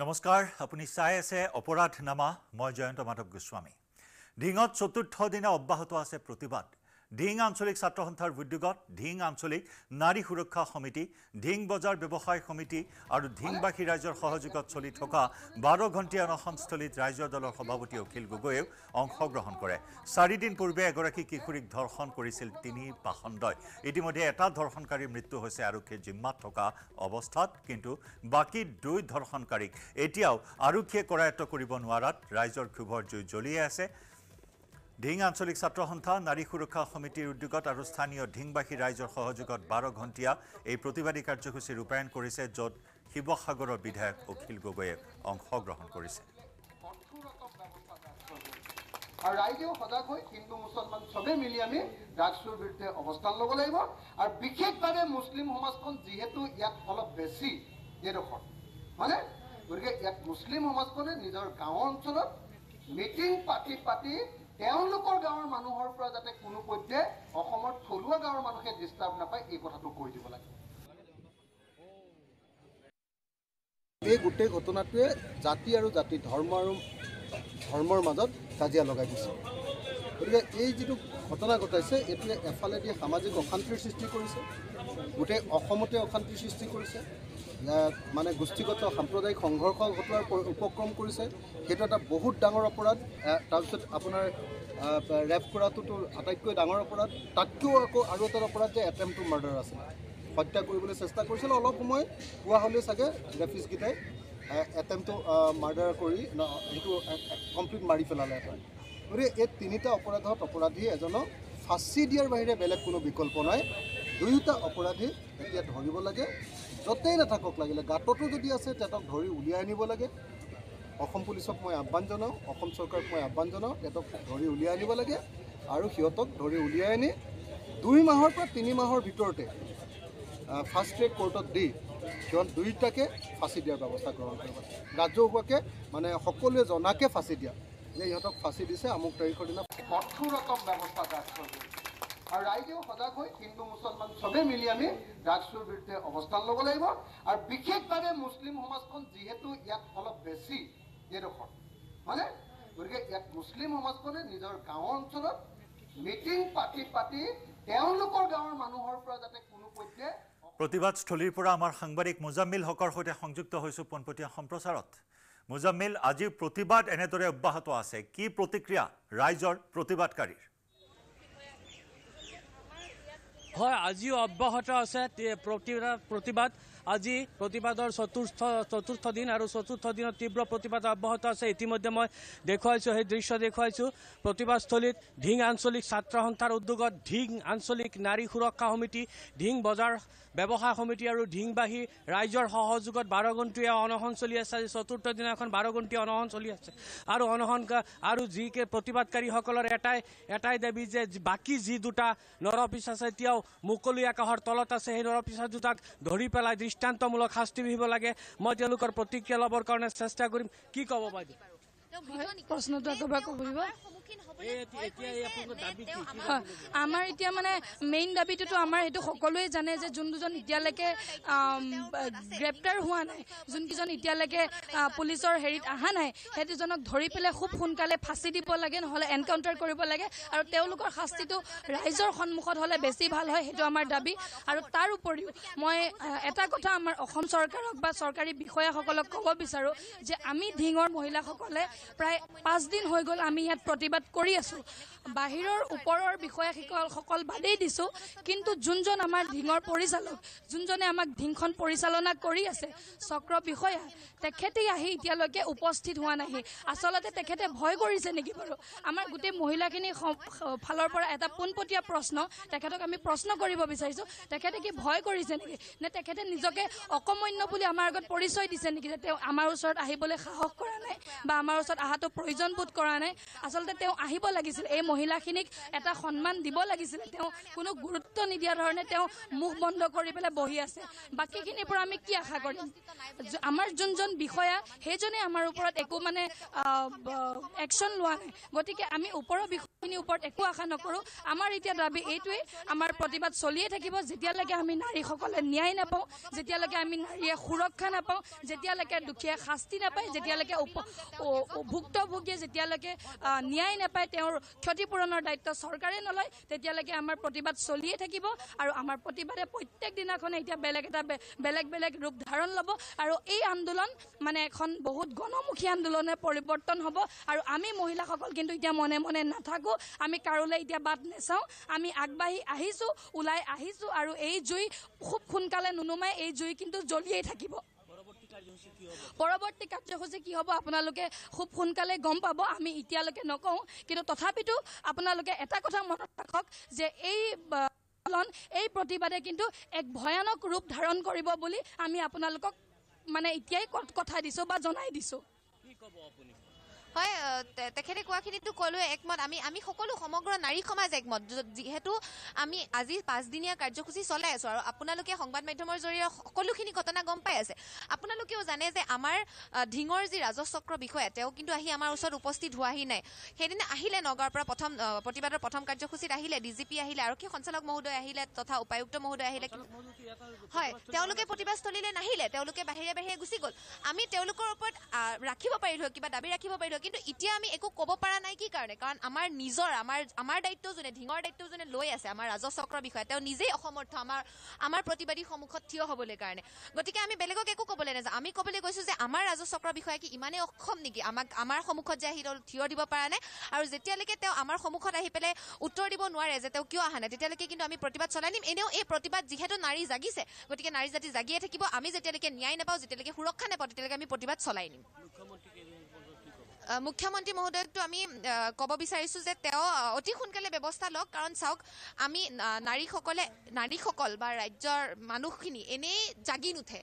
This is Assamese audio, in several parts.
নমস্কাৰ আপুনি চাই আছে অপৰাধনামা মই জয়ন্ত মাধৱ গোস্বামী ডিঙত চতুৰ্থ দিনা অব্যাহত আছে প্ৰতিবাদ ঢিং আঞ্চলিক ছাত্ৰ সন্থাৰ উদ্যোগত ঢিং আঞ্চলিক নাৰী সুৰক্ষা সমিতি ঢিং বজাৰ ব্যৱসায় সমিতি আৰু ঢিংবাসী ৰাইজৰ সহযোগত চলি থকা বাৰ ঘণ্টীয়া অনশনস্থলীত ৰাইজৰ দলৰ সভাপতি অখিল গগৈয়েও অংশগ্ৰহণ কৰে চাৰিদিন পূৰ্বে এগৰাকী কিশোৰীক ধৰ্ষণ কৰিছিল তিনি পাষণ্ডই ইতিমধ্যে এটা ধৰ্ষণকাৰীৰ মৃত্যু হৈছে আৰক্ষীৰ জিম্মাত থকা অৱস্থাত কিন্তু বাকী দুই ধৰ্ষণকাৰীক এতিয়াও আৰক্ষীয়ে কৰায়ত্ব কৰিব নোৱাৰাত ৰাইজৰ ক্ষোভৰ জুই জ্বলিয়ে আছে ঢিং আঞ্চলিক ছাত্ৰ সন্থা নাৰী সুৰক্ষা সমিতিৰ উদ্যোগত আৰু স্থানীয় ঢিংবাসী ৰাইজৰ সহযোগত বাৰ ঘণ্টীয়া এই প্ৰতিবাদী কাৰ্যসূচী ৰূপায়ণ কৰিছে যত শিৱসাগৰৰ বিধায়ক অখিল গগৈয়ে অংশগ্ৰহণ কৰিছে আৰ ৰাইজেও সজাগ হয়ে হিন্দু মুসলমান সবে মিলি আমি ড্ৰাগছৰ বিৰুদ্ধে অৱস্থান ল'ব লাগিব আৰু বিশেষভাৱে মুছলিম সমাজখন যিহেতু ইয়াত অলপ বেছি এডোখৰ মানে গতিকে ইয়াত মুছলিম সমাজখনে নিজৰ গাঁও অঞ্চলত মিটিং পাতি পাতি তেওঁলোকৰ গাঁৱৰ মানুহৰ পৰা যাতে কোনো পধ্যে অসমৰ থলুৱা গাঁৱৰ মানুহে ডিষ্টাৰ্ব নাপায় এই কথাটো কৈ দিব লাগে এই গোটেই ঘটনাটোৱে জাতি আৰু জাতি ধৰ্ম আৰু ধৰ্মৰ মাজত কাজিয়া লগাই দিছে গতিকে এই যিটো ঘটনা ঘটাইছে এইটোৱে এফালেদি সামাজিক অশান্তিৰ সৃষ্টি কৰিছে গোটেই অসমতে অশান্তিৰ সৃষ্টি কৰিছে মানে গোষ্ঠীগত সাম্প্ৰদায়িক সংঘৰ্ষ ঘটোৱাৰ উপক্ৰম কৰিছে সেইটো এটা বহুত ডাঙৰ অপৰাধ তাৰপিছত আপোনাৰ ৰেপ কৰাটোতো আটাইতকৈ ডাঙৰ অপৰাধ তাতকৈও আকৌ আৰু এটা অপৰাধ যে এটেম্প টু মাৰ্ডাৰ আছিল হত্যা কৰিবলৈ চেষ্টা কৰিছিল অলপ সময় পোৱা হ'লেই চাগে ৰেফিছকেইটাই এটেম্পটো মাৰ্ডাৰ কৰি সেইটো কমপ্লিট মাৰি পেলালে এটা গতিকে এই তিনিটা অপৰাধত অপৰাধী এজনক ফাঁচি দিয়াৰ বাহিৰে বেলেগ কোনো বিকল্প নাই দুয়োটা অপৰাধী এতিয়া ধৰিব লাগে য'তেই নাথাকক লাগিলে গাঁততো যদি আছে তেহেঁতক ধৰি উলিয়াই আনিব লাগে অসম পুলিচক মই আহ্বান জনাওঁ অসম চৰকাৰক মই আহ্বান জনাওঁ তেহেঁতক ধৰি উলিয়াই আনিব লাগে আৰু সিহঁতক ধৰি উলিয়াই আনি দুই মাহৰ পৰা তিনি মাহৰ ভিতৰতে ফাৰ্ষ্ট ট্ৰেক কোৰ্টত দি সিহঁত দুয়োটাকে ফাঁচি দিয়াৰ ব্যৱস্থা গ্ৰহণ কৰিব লাগে ৰাজহুৱাকে মানে সকলোৱে জনাকে ফাঁচি দিয়া যে সিহঁতক ফাঁচি দিছে আমুক তাৰিখৰ দিনা কঠোৰতম ব্যৱস্থা আৰু ৰাইজেও সজাগ হৈ হিন্দু মুছলমান চবেই মিলি আমি ড্ৰাগছৰ বিৰুদ্ধে অৱস্থান ল'ব লাগিব আৰু বিশেষভাৱে মুছলিম সমাজখন যিহেতু ইয়াত অলপ বেছি এইডোখৰ মানে গতিকে ইয়াত মুছলিম সমাজখনে নিজৰ গাঁও অঞ্চলত মিটিং পাতি পাতি তেওঁলোকৰ গাঁৱৰ মানুহৰ পৰা যাতে কোনো পধ্যে প্ৰতিবাদস্থলীৰ পৰা আমাৰ সাংবাদিক মুজাম্মিল হকৰ সৈতে সংযুক্ত হৈছোঁ পোনপটীয়া সম্প্ৰচাৰত মুজাম্মিল আজিৰ প্ৰতিবাদ এনেদৰে অব্যাহত আছে কি প্ৰতিক্ৰিয়া ৰাইজৰ প্ৰতিবাদকাৰীৰ হয় আজিও অব্যাহত আছে প্রতিবাদ আজি প্ৰতিবাদৰ চতুৰ্থ চতুৰ্থ দিন আৰু চতুৰ্থ দিনত তীব্ৰ প্ৰতিবাদ অব্যাহত আছে ইতিমধ্যে মই দেখুৱাইছোঁ সেই দৃশ্য দেখুৱাইছোঁ প্ৰতিবাদস্থলীত ঢিং আঞ্চলিক ছাত্ৰ সন্থাৰ উদ্যোগত ঢিং আঞ্চলিক নাৰী সুৰক্ষা সমিতি ঢিং বজাৰ ব্যৱসায় সমিতি আৰু ঢিংবাহী ৰাইজৰ সহযোগত বাৰঘণ্টীয়া অনশন চলি আছে আজি চতুৰ্থ দিনাখন বাৰঘণ্টীয়া অনশন চলি আছে আৰু অনশন আৰু যিকে প্ৰতিবাদকাৰীসকলৰ এটাই এটাই দাবী যে বাকী যি দুটা নৰপিছ আছে এতিয়াও মুকলি আকাশৰ তলত আছে সেই নৰপিছা দুটাক ধৰি পেলাই দৃষ্টান্তমূলক শাস্তি বিহিব লাগে মই তেওঁলোকৰ প্ৰতিক্ৰিয়া ল'বৰ কাৰণে চেষ্টা কৰিম কি ক'ব বাইদেউ প্ৰশ্নটো আকৌ আমাৰ এতিয়া মানে মেইন দাবীটোতো আমাৰ সেইটো সকলোৱে জানে যে যোন দুজন এতিয়ালৈকে গ্ৰেপ্তাৰ হোৱা নাই যোনকেইজন এতিয়ালৈকে পুলিচৰ হেৰিত অহা নাই সেই দুজনক ধৰি পেলাই খুব সোনকালে ফাঁচি দিব লাগে নহ'লে এনকাউণ্টাৰ কৰিব লাগে আৰু তেওঁলোকৰ শাস্তিটো ৰাইজৰ সন্মুখত হ'লে বেছি ভাল হয় সেইটো আমাৰ দাবী আৰু তাৰ উপৰিও মই এটা কথা আমাৰ অসম চৰকাৰক বা চৰকাৰী বিষয়াসকলক ক'ব বিচাৰোঁ যে আমি ঢিঙৰ মহিলাসকলে প্ৰায় পাঁচদিন হৈ গ'ল আমি ইয়াত প্ৰতিবাদ সংবাদ কৰি আছোঁ বাহিৰৰ ওপৰৰ বিষয়া শিক্ষকসকল বাদেই দিছোঁ কিন্তু যোনজন আমাৰ ঢিঙৰ পৰিচালক যোনজনে আমাক ধিংখন পৰিচালনা কৰি আছে চক্ৰ বিষয়া তেখেতেই আহি এতিয়ালৈকে উপস্থিত হোৱা নাহি আচলতে তেখেতে ভয় কৰিছে নেকি বাৰু আমাৰ গোটেই মহিলাখিনি ফালৰ পৰা এটা পোনপটীয়া প্ৰশ্ন তেখেতক আমি প্ৰশ্ন কৰিব বিচাৰিছোঁ তেখেতে কি ভয় কৰিছে নেকি নে তেখেতে নিজকে অকমন্য বুলি আমাৰ আগত পৰিচয় দিছে নেকি যে তেওঁ আমাৰ ওচৰত আহিবলৈ সাহস কৰা নাই বা আমাৰ ওচৰত অহাটো প্ৰয়োজন বোধ কৰা নাই আচলতে তেওঁ তেওঁ আহিব লাগিছিল এই মহিলাখিনিক এটা সন্মান দিব লাগিছিলে তেওঁ কোনো গুৰুত্ব নিদিয়া ধৰণে তেওঁ মুখ বন্ধ কৰি পেলাই বহি আছে বাকীখিনিৰ পৰা আমি কি আশা কৰিম আমাৰ যোনজন বিষয়া সেইজনে আমাৰ ওপৰত একো মানে একশ্যন লোৱা নাই গতিকে আমি ওপৰৰ বিষয়খিনিৰ ওপৰত একো আশা নকৰোঁ আমাৰ এতিয়া দাবী এইটোৱে আমাৰ প্ৰতিবাদ চলিয়ে থাকিব যেতিয়ালৈকে আমি নাৰীসকলে ন্যায় নাপাওঁ যেতিয়ালৈকে আমি নাৰীয়ে সুৰক্ষা নাপাওঁ যেতিয়ালৈকে দুখীয়ে শাস্তি নাপায় যেতিয়ালৈকে ভুক্তভোগীয়ে যেতিয়ালৈকে ন্যায় নাপায় তেওঁৰ ক্ষতিপূৰণৰ দায়িত্ব চৰকাৰে নলয় তেতিয়ালৈকে আমাৰ প্ৰতিবাদ চলিয়ে থাকিব আৰু আমাৰ প্ৰতিবাদে প্ৰত্যেক দিনাখনে এতিয়া বেলেগ এটা বেলেগ বেলেগ ৰূপ ধাৰণ ল'ব আৰু এই আন্দোলন মানে এখন বহুত গণমুখী আন্দোলনে পৰিৱৰ্তন হ'ব আৰু আমি মহিলাসকল কিন্তু এতিয়া মনে মনে নাথাকোঁ আমি কাৰোলৈ এতিয়া বাট নেচাওঁ আমি আগবাঢ়ি আহিছোঁ ওলাই আহিছোঁ আৰু এই জুই খুব সোনকালে নুনুমাই এই জুই কিন্তু জ্বলিয়েই থাকিব পৰৱৰ্তী কাৰ্যসূচী কি হ'ব আপোনালোকে খুব সোনকালে গম পাব আমি এতিয়ালৈকে নকওঁ কিন্তু তথাপিতো আপোনালোকে এটা কথা মনত ৰাখক যে এই এই প্ৰতিবাদে কিন্তু এক ভয়ানক ৰূপ ধাৰণ কৰিব বুলি আমি আপোনালোকক মানে এতিয়াই কথা দিছোঁ বা জনাই দিছোঁ কি ক'ব আপুনি হয় তেখেতে কোৱাখিনিতো কলো একমত আমি আমি সকলো সমগ্ৰ নাৰী সমাজ একমত যিহেতু আমি আজি পাঁচদিনীয়া কাৰ্যসূচী চলাই আছো আৰু আপোনালোকে সংবাদ মাধ্যমৰ জৰিয়তে সকলোখিনি ঘটনা গম পাই আছে আপোনালোকেও জানে যে আমাৰ ধিঙৰ যি ৰাজচক্ৰ বিষয়া তেওঁ কিন্তু আহি আমাৰ ওচৰত উপস্থিত হোৱাহি নাই সেইদিনা আহিলে নগৰ পৰা প্ৰথম প্ৰতিবাদৰ প্ৰথম কাৰ্যসূচীত আহিলে ডি জি পি আহিলে আৰক্ষী সঞ্চালক মহোদয় আহিলে তথা উপায়ুক্ত মহোদয় আহিলে হয় তেওঁলোকে প্ৰতিবাদস্থলীলৈ নাহিলে তেওঁলোকে বাহিৰে বাহিৰে গুচি গ'ল আমি তেওঁলোকৰ ওপৰত ৰাখিব পাৰিলোঁ কিবা দাবী ৰাখিব পাৰিলোঁ কিন্তু এতিয়া আমি একো ক'ব পৰা নাই কি কাৰণে কাৰণ আমাৰ নিজৰ আমাৰ আমাৰ দায়িত্ব যোনে ঢিঙৰ দায়িত্ব যোনে লৈ আছে আমাৰ ৰাজহ চক্ৰৰ বিষয়ে তেওঁ নিজেই অসমৰ্থ আমাৰ আমাৰ প্ৰতিবাদীৰ সন্মুখত থিয় হ'বলৈ কাৰণে গতিকে আমি বেলেগক একো ক'বলৈ নাযাওঁ আমি ক'বলৈ গৈছোঁ যে আমাৰ ৰাজচক্ৰ চক্ৰৰ বিষয়ে কি ইমানেই অক্ষম নেকি আমাক আমাৰ সন্মুখত যে আহি থিয় দিব পৰা নাই আৰু যেতিয়ালৈকে তেওঁ আমাৰ সন্মুখত আহি পেলাই উত্তৰ দিব নোৱাৰে যে তেওঁ কিয় অহা নাই তেতিয়ালৈকে কিন্তু আমি প্ৰতিবাদ চলাই নিম এনেও এই প্ৰতিবাদ যিহেতু নাৰী জাগিছে গতিকে নাৰী জাতি জাগিয়ে থাকিব আমি যেতিয়ালৈকে ন্যায় নাপাওঁ যেতিয়ালৈকে সুৰক্ষা নাপাওঁ তেতিয়ালৈকে আমি প্ৰতিবাদ চলাই নিম মুখ্যমন্ত্ৰী মহোদয়কতো আমি ক'ব বিচাৰিছোঁ যে তেওঁ অতি সোনকালে ব্যৱস্থা লওক কাৰণ চাওক আমি নাৰীসকলে নাৰীসকল বা ৰাজ্যৰ মানুহখিনি এনেই জাগি নুঠে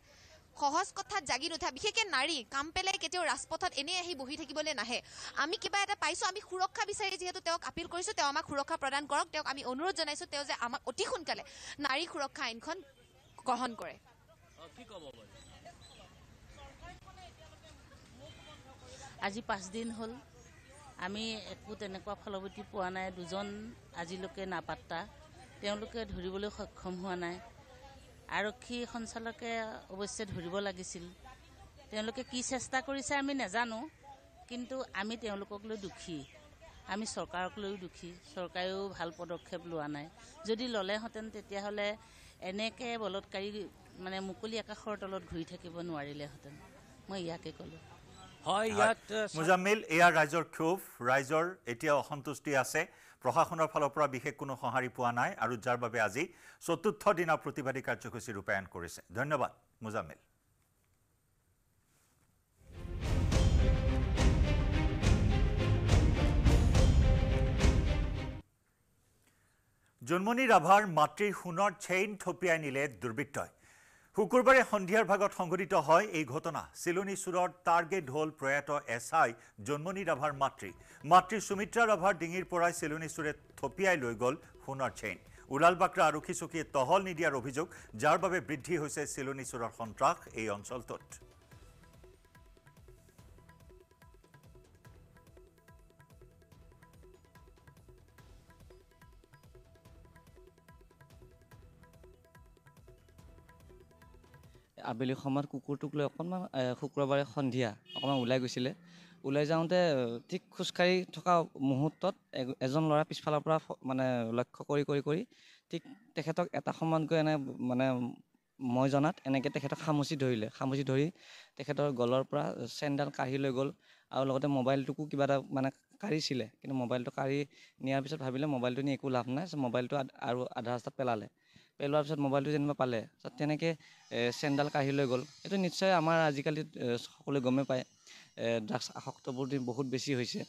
সহজ কথাত জাগি নুঠে বিশেষকৈ নাৰী কাম পেলাই কেতিয়াও ৰাজপথত এনেই আহি বহি থাকিবলৈ নাহে আমি কিবা এটা পাইছোঁ আমি সুৰক্ষা বিচাৰি যিহেতু তেওঁক আপীল কৰিছো তেওঁ আমাক সুৰক্ষা প্ৰদান কৰক তেওঁক আমি অনুৰোধ জনাইছোঁ তেওঁ যে আমাক অতি সোনকালে নাৰী সুৰক্ষা আইনখন গ্ৰহণ কৰে আজি পাঁচদিন হ'ল আমি একো তেনেকুৱা ফলৱতী পোৱা নাই দুজন আজিলৈকে নাপাত্তা তেওঁলোকে ধৰিবলৈ সক্ষম হোৱা নাই আৰক্ষী সঞ্চালকে অৱশ্যে ধৰিব লাগিছিল তেওঁলোকে কি চেষ্টা কৰিছে আমি নাজানো কিন্তু আমি তেওঁলোকক লৈ দুখী আমি চৰকাৰক লৈও দুখী চৰকাৰেও ভাল পদক্ষেপ লোৱা নাই যদি ল'লেহেঁতেন তেতিয়াহ'লে এনেকৈ বলৎকাৰী মানে মুকলি আকাশৰ তলত ঘূৰি থাকিব নোৱাৰিলেহেঁতেন মই ইয়াকে ক'লোঁ হয় ইয়াত মুজাম্মিল এয়া ৰাইজৰ ক্ষোভ ৰাইজৰ এতিয়াও অসন্তুষ্টি আছে প্ৰশাসনৰ ফালৰ পৰা বিশেষ কোনো সঁহাৰি পোৱা নাই আৰু যাৰ বাবে আজি চতুৰ্থ দিনা প্ৰতিবাদী কাৰ্যসূচী ৰূপায়ণ কৰিছে ধন্যবাদ মুজাম্মিল জোনমণি ৰাভাৰ মাতৃৰ সোণৰ চেইন থপিয়াই নিলে দুৰ্বৃত্তই শুকুৰবাৰে সন্ধিয়াৰ ভাগত সংঘটিত হয় এই ঘটনা চিলনি চুৰৰ টাৰ্গেট হ'ল প্ৰয়াত এছ আই জন্মনি ৰাভাৰ মাতৃ মাতৃ সুমিত্ৰা ৰাভাৰ ডিঙিৰ পৰাই চিলনি চুৰে থপিয়াই লৈ গ'ল সোণৰ চেইন ওৰালবাক্ৰা আৰক্ষী চকীয়ে টহল নিদিয়াৰ অভিযোগ যাৰ বাবে বৃদ্ধি হৈছে চিলনি চুৰৰ সন্ত্ৰাস এই অঞ্চলটোত আবেলি সময়ত কুকুৰটোক লৈ অকণমান শুক্ৰবাৰে সন্ধিয়া অকণমান ওলাই গৈছিলে ওলাই যাওঁতে ঠিক খোজকাঢ়ি থকা মুহূৰ্তত এজন ল'ৰা পিছফালৰ পৰা মানে লক্ষ্য কৰি কৰি কৰি ঠিক তেখেতক এটা সময়ত গৈ এনে মানে মই জনাত এনেকৈ তেখেতক সামুচি ধৰিলে সামুচি ধৰি তেখেতৰ গলৰ পৰা চেইনডাল কাঢ়ি লৈ গ'ল আৰু লগতে মোবাইলটোকো কিবা এটা মানে কাঢ়িছিলে কিন্তু মোবাইলটো কাঢ়ি নিয়াৰ পিছত ভাবিলে মোবাইলটো নি একো লাভ নাই মোবাইলটো আৰু আধা ৰাস্তাত পেলালে পেলোৱাৰ পিছত মোবাইলটো যেনিবা পালে তেনেকৈ চেণ্ডাল কাঢ়ি লৈ গ'ল এইটো নিশ্চয় আমাৰ আজিকালি সকলোৱে গমেই পায় ড্ৰাগছ আসক্তবোৰ বহুত বেছি হৈছে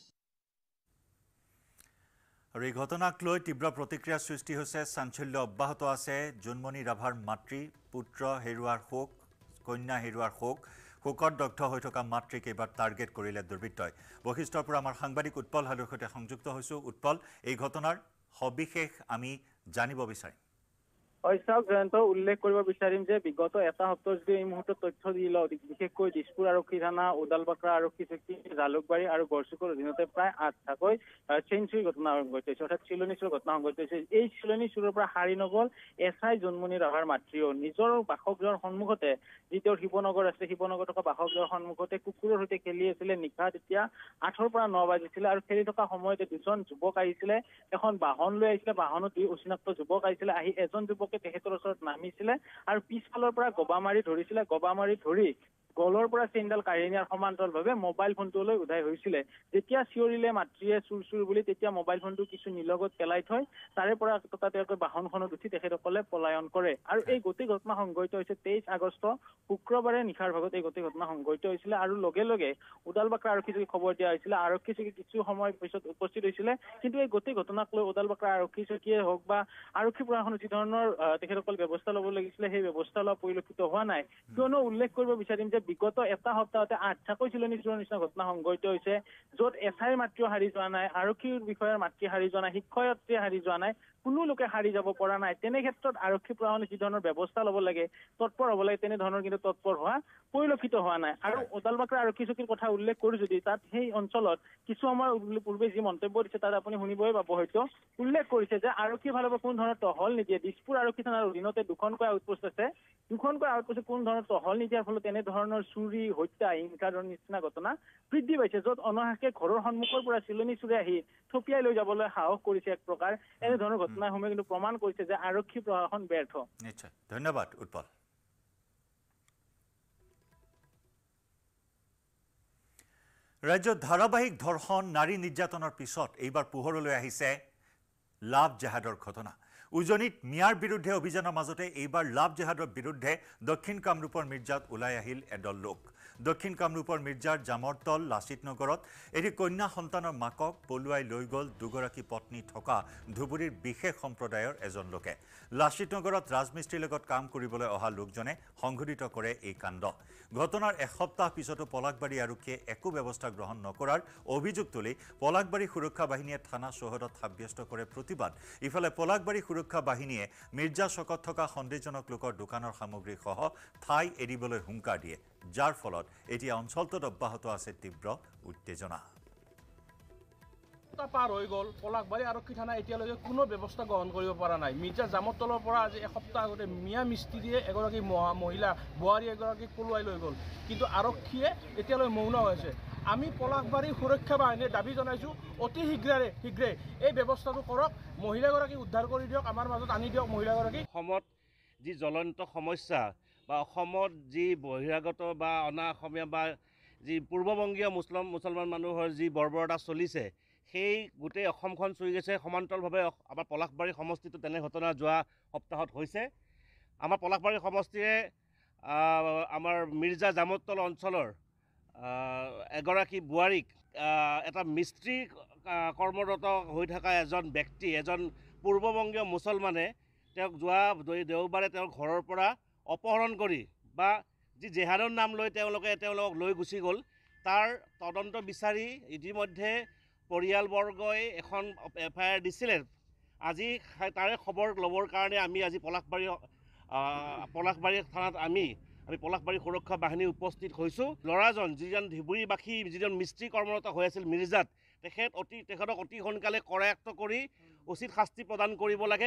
আৰু এই ঘটনাক লৈ তীব্ৰ প্ৰতিক্ৰিয়াৰ সৃষ্টি হৈছে চাঞ্চল্য অব্যাহত আছে জোনমণি ৰাভাৰ মাতৃ পুত্ৰ হেৰুৱাৰ শোক কন্যা হেৰুৱাৰ শোক শোকত দগ্ধ হৈ থকা মাতৃক এইবাৰ টাৰ্গেট কৰিলে দুৰ্বৃত্তই বশিষ্ঠৰ পৰা আমাৰ সাংবাদিক উৎপল হালুৰ সৈতে সংযুক্ত হৈছোঁ উৎপল এই ঘটনাৰ সবিশেষ আমি জানিব বিচাৰিম হয় জয়ন্ত উল্লেখ কৰিব বিচাৰিম যে বিগত এটা সপ্তাহ যদি এই মুহূৰ্তত তথ্য দি লওঁ বিশেষকৈ দিছপুৰ আৰক্ষী থানা ওদালবাকৰা আৰক্ষী চুক্তি জালুকবাৰী আৰু গড়চুকৰ অধীনতে প্ৰায় আঠটাকৈ চেইনচুৰি ঘটনা সংঘটিত হৈছে অৰ্থাৎ চিলনি চুৰ ঘটনা সংঘটিত হৈছে এই চিলনি চুৰৰ পৰা সাৰি নগল এছ আই জোনমণি ৰাভাৰ মাতৃও নিজৰ বাসগৃহৰ সন্মুখতে যি তেওঁৰ শিৱনগৰ আছে শিৱনগৰ থকা বাসগৃহৰ সন্মুখতে কুকুৰৰ সৈতে খেলি আছিলে নিশা তেতিয়া আঠৰ পৰা ন বাজিছিলে আৰু খেলি থকা সময়তে দুজন যুৱক আহিছিলে এখন বাহন লৈ আহিছিলে বাহনত দুই অচিনাক্ত যুৱক আহিছিলে আহি এজন যুৱক তেখেতৰ ওচৰত নামিছিলে আৰু পিছফালৰ পৰা গবা মাৰি ধৰিছিলে গবা মাৰি ধৰি গলৰ পৰা চেইনডাল কাঢ়ি নিয়াৰ সমান্তৰালভাৱে মোবাইল ফোনটোলৈ উদায় হৈছিলে যেতিয়া চিঞৰিলে মাতৃয়ে চুৰ চুৰ বুলি তেতিয়া মোবাইল ফোনটো কিছু নিলগত পেলাই থৈ তাৰে পৰা তেওঁলোকে বাহনখনত উঠি তেখেতসকলে পলায়ন কৰে আৰু এই গোটেই ঘটনা সংঘটিত হৈছে তেইছ আগষ্ট শুক্ৰবাৰে নিশাৰ ভাগত এই গোটেই ঘটনা সংঘটিত হৈছিলে আৰু লগে লগে ওদালবাকৰা আৰক্ষী চকীক খবৰ দিয়া হৈছিলে আৰক্ষী চকী কিছু সময় পিছত উপস্থিত হৈছিলে কিন্তু এই গোটেই ঘটনাক লৈ ওদালবাকৰা আৰক্ষী চকীয়ে হওক বা আৰক্ষী প্ৰশাসন যিধৰণৰ তেখেতসকল ব্যৱস্থা ল'ব লাগিছিলে সেই ব্যৱস্থা লোৱা পৰিলক্ষিত হোৱা নাই কিয়নো উল্লেখ কৰিব বিচাৰিম যে বিগত এটা সপ্তাহতে আঠাকৈ চিলনি চিলনিৰ নিচিনা ঘটনা সংঘটিত হৈছে য'ত এছ আইৰ মাতৃ হাৰি যোৱা নাই আৰক্ষী বিষয়াৰ মাতৃ হাৰি যোৱা নাই শিক্ষয়ত্ৰীয়ে হাৰি যোৱা নাই কোনো লোকে হাৰি যাব পৰা নাই তেনে ক্ষেত্ৰত আৰক্ষী প্ৰশাসনে যি ধৰণৰ ব্যৱস্থা ল'ব লাগে তৎপৰ হ'ব লাগে তেনেধৰণৰ কিন্তু তৎপৰ হোৱা পৰিলক্ষিত হোৱা নাই আৰু ওদালবাকৰা আৰক্ষী চকীৰ কথা উল্লেখ কৰি যদি তাত সেই অঞ্চলত কিছু সময় পূৰ্বে যি মন্তব্য দিছে তাত আপুনি শুনিবই পাব হয়তো উল্লেখ কৰিছে যে আৰক্ষীৰ ফালৰ পৰা কোনো ধৰণৰ টহল নিদিয়ে দিছপুৰ আৰক্ষী থানাৰ অধীনতে দুখনকৈ আউটপোষ্ট আছে দুখনকৈ আৰু কৈছে কোনো ধৰণৰ টহল নিদিয়াৰ ফলত এনেধৰণৰ চুৰি হত্যা হিংসাৰ নিচিনা ঘটনা বৃদ্ধি পাইছে য'ত অনাহাকে ঘৰৰ সন্মুখৰ পৰা চিলনি চুৰি আহি থপিয়াই লৈ যাবলৈ সাহস কৰিছে এক প্ৰকাৰ এনেধৰণৰ ঘটনাসমূহে কিন্তু প্ৰমাণ কৰিছে যে আৰক্ষী প্ৰশাসন ব্যৰ্থ নিশ্চয় ধন্যবাদ উৎপল ৰাজ্যত ধাৰাবাহিক ধৰ্ষণ নাৰী নিৰ্যাতনৰ পিছত এইবাৰ পোহৰলৈ আহিছে লাভ জাহাদৰ ঘটনা উজনিত মিয়াৰ বিৰুদ্ধে অভিযানৰ মাজতে এইবাৰ লাভ জেহাদৰ বিৰুদ্ধে দক্ষিণ কামৰূপৰ মিৰ্জাত ওলাই আহিল এদল লোক দক্ষিণ কামৰূপৰ মিৰ্জাৰ জামৰ তল লাচিত নগৰত এটি কন্যা সন্তানৰ মাকক পলুৱাই লৈ গ'ল দুগৰাকী পত্নী থকা ধুবুৰীৰ বিশেষ সম্প্ৰদায়ৰ এজন লোকে লাচিত নগৰত ৰাজমিস্ত্ৰীৰ লগত কাম কৰিবলৈ অহা লোকজনে সংঘটিত কৰে এই কাণ্ড ঘটনাৰ এসপ্তাহ পিছতো পলাকবাৰী আৰক্ষীয়ে একো ব্যৱস্থা গ্ৰহণ নকৰাৰ অভিযোগ তুলি পলাকবাৰী সুৰক্ষা বাহিনীয়ে থানা চৌহদত সাব্যস্ত কৰে প্ৰতিবাদ ইফালে পলাকবাৰী সুৰক্ষা বাহিনীয়ে মিৰ্জা চকত থকা সন্দেহজনক লোকৰ দোকানৰ সামগ্ৰীসহ ঠাই এৰিবলৈ হুংকাৰ দিয়ে যাৰ ফলত এতিয়া অঞ্চলটোত অব্যাহত আছে তীব্ৰ উত্তেজনা পাৰ হৈ গ'ল পলাশবাৰী আৰক্ষী থানাই এতিয়ালৈকে কোনো ব্যৱস্থা গ্ৰহণ কৰিব পৰা নাই মিৰ্জা জামত তলৰ পৰা আজি এসপ্তাহ আগতে মিয়া মিস্ত্ৰীয়ে এগৰাকী মহিলা বোৱাৰী এগৰাকীক পলুৱাই লৈ গ'ল কিন্তু আৰক্ষীয়ে এতিয়ালৈ মৌন হৈছে আমি পলাশবাড়ী সুরক্ষা বাহিনীর দাবি জানাইছো অতি শীঘ্রে শীঘ্রে এই ব্যবস্থাটা করক মহিলাগী উদ্ধার করে দিয়ক আমার মাজত আনি দিয়ক মহিলাগী যি জ্বলন্ত সমস্যা বা যি বহিরাগত বা অনা অসমীয়া বা যি পূর্ববঙ্গীয় মুসলম মুসলমান মানুষের যি বর্বরতা চলিছে সেই গোটেই অসমখন চুই গেছে সমান্তরভাবে আমার পলাশবাড়ী সমষ্টিত তেনে ঘটনা যোৱা সপ্তাহত হৈছে আমাৰ পলাশবাড়ী সমষ্টিয়ে আমাৰ মিৰ্জা জামতল অঞ্চলৰ এগৰাকী বোৱাৰীক এটা মিস্ত্ৰী কৰ্মৰত হৈ থকা এজন ব্যক্তি এজন পূৰ্ববংগীয় মুছলমানে তেওঁক যোৱা দেওবাৰে তেওঁৰ ঘৰৰ পৰা অপহৰণ কৰি বা যি জেহাদৰ নাম লৈ তেওঁলোকে তেওঁলোকক লৈ গুচি গ'ল তাৰ তদন্ত বিচাৰি ইতিমধ্যে পৰিয়ালবৰ্গই এখন এফ আই আৰ দিছিলে আজি তাৰে খবৰ ল'বৰ কাৰণে আমি আজি পলাশবাৰী পলাশবাৰী থানাত আমি আমি পলাশবাড়ী সুরক্ষা বাহিনী উপস্থিত হয়েছ লড়াজন যিজন ধুবুরীবাসী যিজন মিস্ত্রী কর্মরত হয়ে আছে মির্জাত তখন অতি তখনক অতি সালে করায়ত্ত করে উচিত শাস্তি প্রদান করব লাগে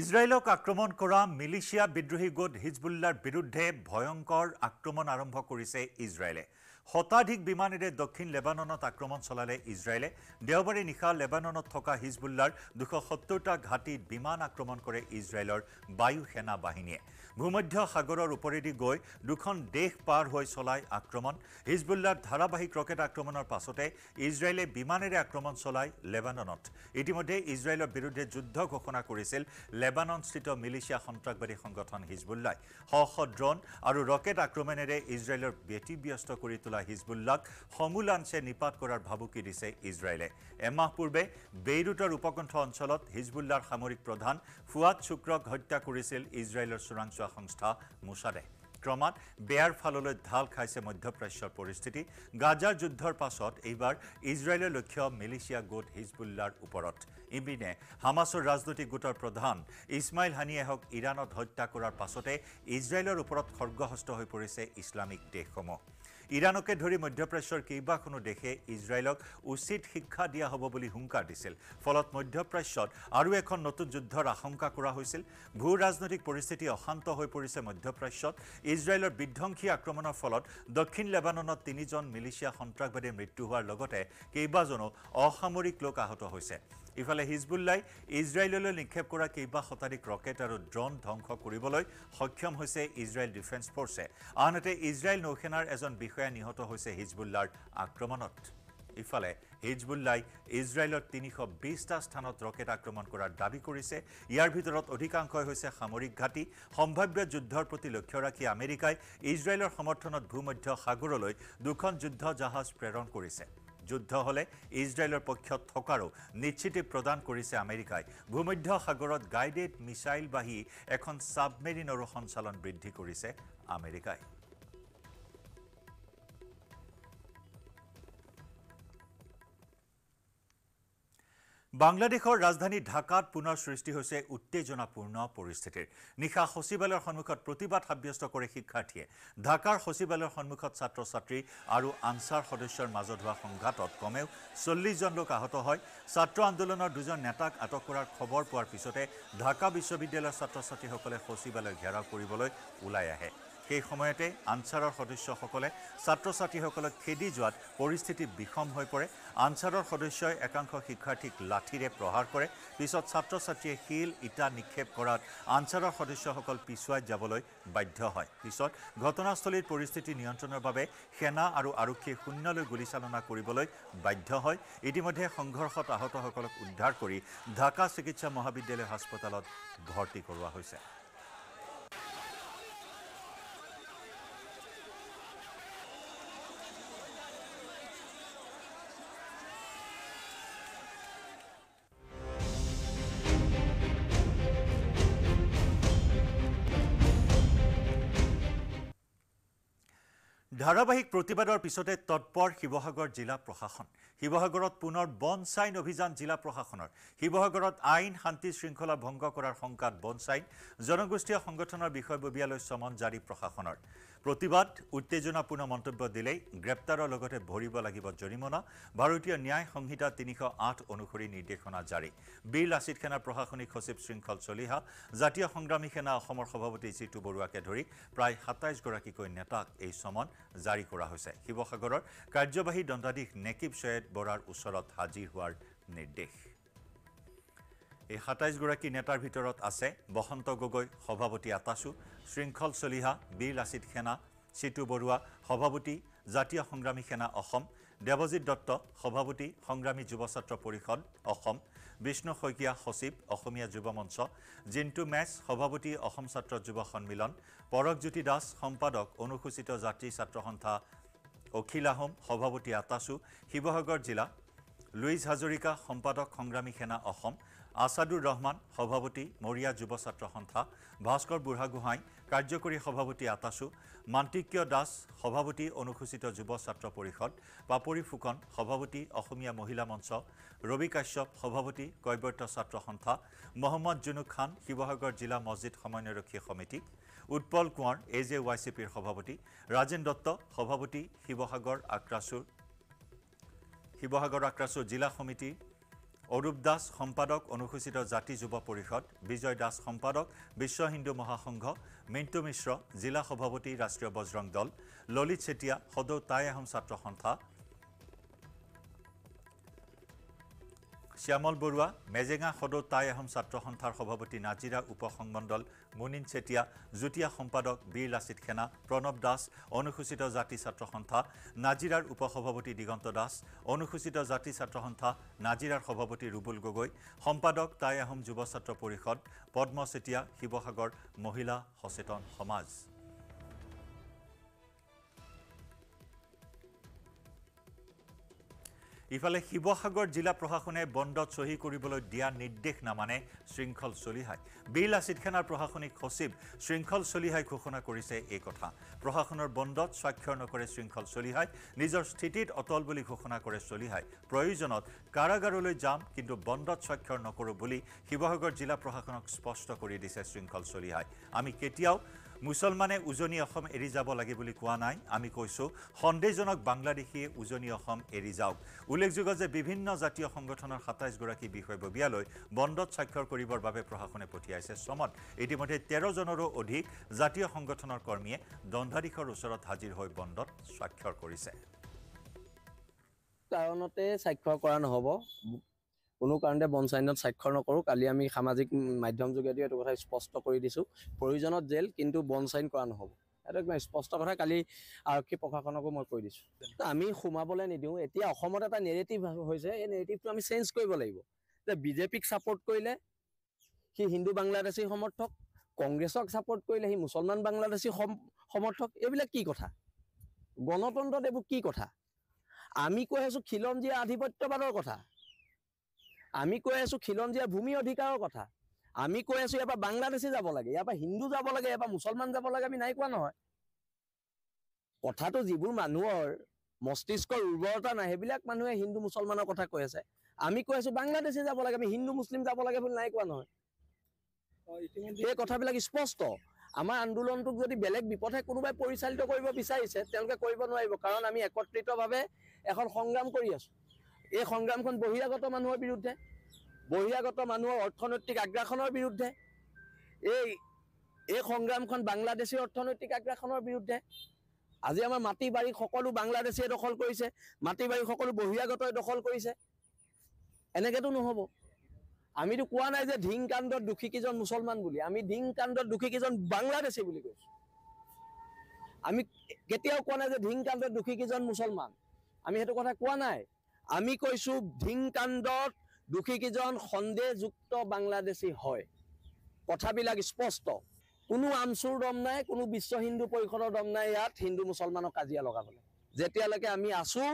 ইজরাইলক আক্রমণ করা মিলিশিয়া বিদ্রোহী গোট হিজবুল্লার বিরুদ্ধে ভয়ঙ্কর আক্রমণ আরম্ভ করেছে ইজরাইলে শতাধিক বিমানেৰে দক্ষিণ লেবাননত আক্ৰমণ চলালে ইজৰাইলে দেওবাৰে নিশা লেবাননত থকা হিজবুল্লাৰ দুশ সত্তৰটা ঘাটিত বিমান আক্ৰমণ কৰে ইজৰাইলৰ বায়ু সেনা বাহিনীয়ে ভূমধ্য সাগৰৰ ওপৰেদি গৈ দুখন দেশ পাৰ হৈ চলাই আক্ৰমণ হিজবুল্লাৰ ধাৰাবাহিক ৰকেট আক্ৰমণৰ পাছতে ইজৰাইলে বিমানেৰে আক্ৰমণ চলাই লেবাননত ইতিমধ্যে ইজৰাইলৰ বিৰুদ্ধে যুদ্ধ ঘোষণা কৰিছিল লেবাননস্থিত মিলিছিয়া সন্ত্ৰাসবাদী সংগঠন হিজবুল্লাই শ শ ড্ৰ'ন আৰু ৰকেট আক্ৰমণেৰে ইজৰাইলৰ ব্যতিব্যস্ত কৰি তোলা হিজবুল্লাক সমূলাংশে নিপাত কৰাৰ ভাবুকি দিছে ইজৰাইলে এমাহ পূৰ্বে বেইৰুটৰ উপকণ্ঠ অঞ্চলত হিজবুল্লাৰ সামৰিক প্ৰধান ফুৱাদ শুক্ৰক হত্যা কৰিছিল ইজৰাইলৰ চোৰাংচোৱা সংস্থা মুসাদে ক্ৰমাৎ বেয়াৰ ফাললৈ ঢাল খাইছে মধ্যপ্ৰাচ্যৰ পৰিস্থিতি গাজাৰ যুদ্ধৰ পাছত এইবাৰ ইসৰায়েলেৰ লক্ষ্য মিলিশিয়া গোট হিজবুল্লাৰ উপৰ ইমিনে হামাসৰ ৰাজনৈতিক গোটৰ প্ৰধান ইসমাইল হানিয়াহক ইৰাণত হত্যা কৰাৰ পাছতে ইজৰাইলৰ ওপৰত খৰ্গহস্ত হৈ পৰিছে ইছলামিক দেশসমূহ ইৰাণকে ধৰি মধ্যপ্ৰাচ্যৰ কেইবাখনো দেশে ইজৰাইলক উচিত শিক্ষা দিয়া হ'ব বুলি হুংকাৰ দিছিল ফলত মধ্যপ্ৰাচ্যত আৰু এখন নতুন যুদ্ধৰ আশংকা কৰা হৈছিল ভূ ৰাজনৈতিক পৰিস্থিতি অশান্ত হৈ পৰিছে মধ্যপ্ৰাচ্যত ইজৰাইলৰ বিধ্বংসী আক্ৰমণৰ ফলত দক্ষিণ লেবাননত তিনিজন মিলিচিয়া সন্ত্ৰাসবাদীৰ মৃত্যু হোৱাৰ লগতে কেইবাজনো অসামৰিক লোক আহত হৈছে ইফালে হিজবুল্লাই ইজৰাইললৈ নিক্ষেপ কৰা কেইবা শতাধিক ৰকেট আৰু ড্ৰ'ন ধ্বংস কৰিবলৈ সক্ষম হৈছে ইজৰাইল ডিফেন্স ফ'ৰ্চে আনহাতে ইজৰাইল নৌসেনাৰ এজন বিষয়া নিহত হৈছে হিজবুল্লাৰ আক্ৰমণত ইফালে হিজবুল্লাই ইজৰাইলত তিনিশ বিছটা স্থানত ৰকেট আক্ৰমণ কৰাৰ দাবী কৰিছে ইয়াৰ ভিতৰত অধিকাংশই হৈছে সামৰিক ঘাটি সম্ভাৱ্য যুদ্ধৰ প্ৰতি লক্ষ্য ৰাখি আমেৰিকাই ইজৰাইলৰ সমৰ্থনত ভূমধ্য সাগৰলৈ দুখন যুদ্ধ জাহাজ প্ৰেৰণ কৰিছে যুদ্ধ হলে ইজৰাইলৰ পক্ষত থকাৰো নিশ্চিতি প্ৰদান কৰিছে আমেৰিকাই ভূমধ্য সাগৰত গাইডেড মিছাইল বাহী এখন ছাবমেৰিনৰো সঞ্চালন বৃদ্ধি কৰিছে আমেৰিকাই বাংলাদেশৰ ৰাজধানী ঢাকাত পুনৰ সৃষ্টি হৈছে উত্তেজনাপূৰ্ণ পৰিস্থিতিৰ নিশা সচিবালয়ৰ সন্মুখত প্ৰতিবাদ সাব্যস্ত কৰে শিক্ষাৰ্থীয়ে ঢাকাৰ সচিবালয়ৰ সন্মুখত ছাত্ৰ ছাত্ৰী আৰু আনচাৰ সদস্যৰ মাজত হোৱা সংঘাতত কমেও চল্লিছজন লোক আহত হয় ছাত্ৰ আন্দোলনৰ দুজন নেতাক আটক কৰাৰ খবৰ পোৱাৰ পিছতে ঢাকা বিশ্ববিদ্যালয়ৰ ছাত্ৰ ছাত্ৰীসকলে সচিবালয় ঘেৰাও কৰিবলৈ ওলাই আহে সেই সময়তে আনচাৰৰ সদস্যসকলে ছাত্ৰ ছাত্ৰীসকলক খেদি যোৱাত পৰিস্থিতি বিষম হৈ পৰে আনচাৰৰ সদস্যই একাংশ শিক্ষাৰ্থীক লাঠিৰে প্ৰহাৰ কৰে পিছত ছাত্ৰ ছাত্ৰীয়ে শিল ইটা নিক্ষেপ কৰাত আনচাৰৰ সদস্যসকল পিছুৱাই যাবলৈ বাধ্য হয় পিছত ঘটনাস্থলীৰ পৰিস্থিতি নিয়ন্ত্ৰণৰ বাবে সেনা আৰু আৰক্ষীয়ে শূন্যলৈ গুলীচালনা কৰিবলৈ বাধ্য হয় ইতিমধ্যে সংঘৰ্ষত আহতসকলক উদ্ধাৰ কৰি ঢাকা চিকিৎসা মহাবিদ্যালয় হাস্পতালত ভৰ্তি কৰোৱা হৈছে ধাৰাবাহিক প্ৰতিবাদৰ পিছতে তৎপৰ শিৱসাগৰ জিলা প্ৰশাসন শিৱসাগৰত পুনৰ বন বনচাইন অভিযান জিলা প্ৰশাসনৰ শিৱসাগৰত আইন শান্তি শৃংখলা ভংগ কৰাৰ শংকাত বনচাইন জনগোষ্ঠীয় সংগঠনৰ বিষয়ববীয়ালৈ চমন জাৰি প্ৰশাসনৰ প্ৰতিবাদ উত্তেজনাপূৰ্ণ মন্তব্য দিলেই গ্ৰেপ্তাৰৰ লগতে ভৰিব লাগিব জৰিমনা ভাৰতীয় ন্যায় সংহিতা তিনিশ আঠ অনুসৰি নিৰ্দেশনা জাৰি বীৰ লাচিত সেনাৰ প্ৰশাসনিক সচিব শৃংখল চলিহা জাতীয় সংগ্ৰামী সেনা অসমৰ সভাপতি জিতু বৰুৱাকে ধৰি প্ৰায় সাতাইছগৰাকীকৈ নেতাক এই চমন জাৰি কৰা হৈছে শিৱসাগৰৰ কাৰ্যবাহী দণ্ডাধীশ নেকিব চৈয়দ বৰাৰ ওচৰত হাজিৰ হোৱাৰ নিৰ্দেশ এই সাতাইছগৰাকী নেতাৰ ভিতৰত আছে বসন্ত গগৈ সভাপতি আতাচু শৃংখল চলিহা বীৰ লাচিত সেনা চিটু বৰুৱা সভাপতি জাতীয় সংগ্ৰামী সেনা অসম দেৱজিৎ দত্ত সভাপতি সংগ্ৰামী যুৱ ছাত্ৰ পৰিষদ অসম বিষ্ণু শইকীয়া সচিব অসমীয়া যুৱ মঞ্চ জিণ্টু মেচ সভাপতি অসম ছাত্ৰ যুৱ সন্মিলন পৰকজ্যোতি দাস সম্পাদক অনুসূচিত জাতি ছাত্ৰ সন্থা অখিল আহোম সভাপতি আতাচু শিৱসাগৰ জিলা লুইজ হাজৰিকা সম্পাদক সংগ্ৰামী সেনা অসম আছাদুৰ ৰহমান সভাপতি মৰিয়া যুৱ ছাত্ৰ সন্থা ভাস্কৰ বুঢ়াগোহাঁই কাৰ্যকৰী সভাপতি আতাশু মান্তিক্য দাস সভাপতি অনুসূচিত যুৱ ছাত্ৰ পৰিষদ পাপৰি ফুকন সভাপতি অসমীয়া মহিলা মঞ্চ ৰবি কাশ্যপ সভাপতি কৈবৰ্ত ছাত্ৰ সন্থা মহম্মদ জুনুক খান শিৱসাগৰ জিলা মছজিদ সমন্বয়ৰক্ষী সমিতি Utpal Konwar A J Y C পিৰ সভাপতি ৰাজেন দত্ত সভাপতি শিবসাগৰ আক্ৰাসুৰ শিবসাগৰ আক্ৰাসুৰ জেলা সমিতিৰ অৰূপ দাস সম্পাদক অনুসূচিত জাতি যুৱ পৰিষদ বিজয় দাস সম্পাদক বিশ্ব হিন্দু মহাসংঘ মিণ্টু মিশ্ৰ জিলা সভাপতি ৰাষ্ট্ৰীয় বজৰং দল ললিত চেতিয়া সদৌ টাই আহোম ছাত্ৰ সন্থা শ্যামল বৰুৱা মেজেঙা সদৌ টাই আহোম ছাত্ৰ সন্থাৰ সভাপতি নাজিৰা উপসংমণ্ডল মুনীন চেতিয়া যুটীয়া সম্পাদক বীৰ লাচিত সেনা প্ৰণৱ দাস অনুসূচিত জাতি ছাত্ৰ সন্থা নাজিৰাৰ উপসভাপতি দিগন্ত দাস অনুসূচিত জাতি ছাত্ৰ সন্থা নাজিৰাৰ সভাপতি ৰুবুল গগৈ সম্পাদক টাই আহোম যুৱ ছাত্ৰ পৰিষদ পদ্ম চেতিয়া শিৱসাগৰ মহিলা সচেতন সমাজ ইফালে শিৱসাগৰ জিলা প্ৰশাসনে বন্দত চহী কৰিবলৈ দিয়া নিৰ্দেশ নামানে শৃংখল চলিহাই লাচিত চিটখানাৰ প্ৰশাসনিক সচিব শৃংখল চলিহাই ঘোষণা কৰিছে এই কথা প্ৰশাসনৰ বন্দত স্বাক্ষৰ নকৰে শৃংখল চলিহাই নিজৰ স্থিতিত অটল বুলি ঘোষণা কৰে চলিহাই প্ৰয়োজনত কাৰাগাৰলৈ যাম কিন্তু বন্দত স্বাক্ষৰ নকৰোঁ বুলি শিৱসাগৰ জিলা প্ৰশাসনক স্পষ্ট কৰি দিছে শৃংখল চলিহাই আমি কেতিয়াও মুছলমানে উজনি অসম এৰি যাব লাগে বুলি কোৱা নাই আমি কৈছোঁ সন্দেহজনক বাংলাদেশীয়ে উজনি অসম এৰি যাওক উল্লেখযোগ্য যে বিভিন্ন জাতীয় সংগঠনৰ সাতাইছগৰাকী বিষয়ববীয়ালৈ বন্দত স্বাক্ষৰ কৰিবৰ বাবে প্ৰশাসনে পঠিয়াইছে শ্ৰমত ইতিমধ্যে তেৰজনৰো অধিক জাতীয় সংগঠনৰ কৰ্মীয়ে দণ্ডাধীশৰ ওচৰত হাজিৰ হৈ বন্দত স্বাক্ষৰ কৰিছে কাৰণতে স্বাক্ষৰ কৰা নহ'ব কোনো কাৰণতে বনচাইনত স্বাক্ষৰ নকৰোঁ কালি আমি সামাজিক মাধ্যম যোগেদিও এইটো কথা স্পষ্ট কৰি দিছোঁ প্ৰয়োজনত জেল কিন্তু বনচাইন কৰা নহ'ব এইটো একদম স্পষ্ট কথা কালি আৰক্ষী প্ৰশাসনকো মই কৈ দিছোঁ আমি সোমাবলৈ নিদিওঁ এতিয়া অসমত এটা নেৰেটিভ হৈছে এই নেৰেটিভটো আমি চেঞ্জ কৰিব লাগিব যে বিজেপিক ছাপৰ্ট কৰিলে সি হিন্দু বাংলাদেশী সমৰ্থক কংগ্ৰেছক ছাপৰ্ট কৰিলে সি মুছলমান বাংলাদেশী সমৰ্থক এইবিলাক কি কথা গণতন্ত্ৰত এইবোৰ কি কথা আমি কৈ আছোঁ খিলঞ্জীয়া আধিপত্যবাদৰ কথা আমি কৈ আছো খিলঞ্জীয়া ভূমি অধিকাৰৰ কথা আমি কৈ আছো ইয়াৰ পৰা বাংলাদেশী যাব লাগে ইয়াৰ পৰা হিন্দু যাব লাগে ইয়াৰ পৰা মুছলমান যাব লাগে আমি নাই কোৱা নহয় কথাটো যিবোৰ মানুহৰ মস্তিষ্কৰ উৰ্বৰতা নাই সেইবিলাক মানুহে হিন্দু মুছলমানৰ কথা কৈ আছে আমি কৈ আছো বাংলাদেশী যাব লাগে আমি হিন্দু মুছলিম যাব লাগে বুলি নাই কোৱা নহয় এই কথাবিলাক স্পষ্ট আমাৰ আন্দোলনটোক যদি বেলেগ বিপথে কোনোবাই পৰিচালিত কৰিব বিচাৰিছে তেওঁলোকে কৰিব নোৱাৰিব কাৰণ আমি একত্ৰিতভাৱে এখন সংগ্ৰাম কৰি আছো এই সংগ্ৰামখন বহিৰাগত মানুহৰ বিৰুদ্ধে বহিৰাগত মানুহৰ অৰ্থনৈতিক আগ্ৰাসনৰ বিৰুদ্ধে এই এই সংগ্ৰামখন বাংলাদেশী অৰ্থনৈতিক আগ্ৰাসনৰ বিৰুদ্ধে আজি আমাৰ মাটি বাৰী সকলো বাংলাদেশীয়ে দখল কৰিছে মাটি বাৰী সকলো বহিৰাগতই দখল কৰিছে এনেকেতো নহ'ব আমিতো কোৱা নাই যে ধিং কাণ্ডত দোষীকেইজন মুছলমান বুলি আমি ধিং কাণ্ডত দোষীকেইজন বাংলাদেশী বুলি কৈছোঁ আমি কেতিয়াও কোৱা নাই যে ধিং কাণ্ডত দোষীকেইজন মুছলমান আমি সেইটো কথা কোৱা নাই আমি কৈছোঁ ভিংকাণ্ডত দোষীকেইজন সন্দেহযুক্ত বাংলাদেশী হয় কথাবিলাক স্পষ্ট কোনো আমচুৰ দম নাই কোনো বিশ্ব হিন্দু পৰিষদৰ দম নাই ইয়াত হিন্দু মুছলমানক কাজিয়া লগাবলৈ যেতিয়ালৈকে আমি আছোঁ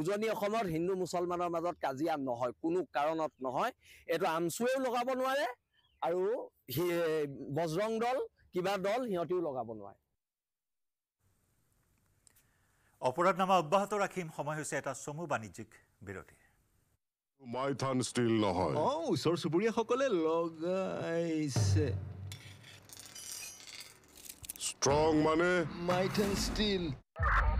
উজনি অসমত হিন্দু মুছলমানৰ মাজত কাজিয়া নহয় কোনো কাৰণত নহয় এইটো আমচুৱেও লগাব নোৱাৰে আৰু বজৰং দল কিবা দল সিহঁতিও লগাব নোৱাৰে অপৰাধনামা অব্যাহত ৰাখিম সময় হৈছে এটা চমু বাণিজ্যিক বিৰতি মাইথান স্টিল নহয় অ ওচৰ চুবুৰীয়া সকলে লগাইছে ষ্ট্ৰং মানে মাইথান ষ্টিল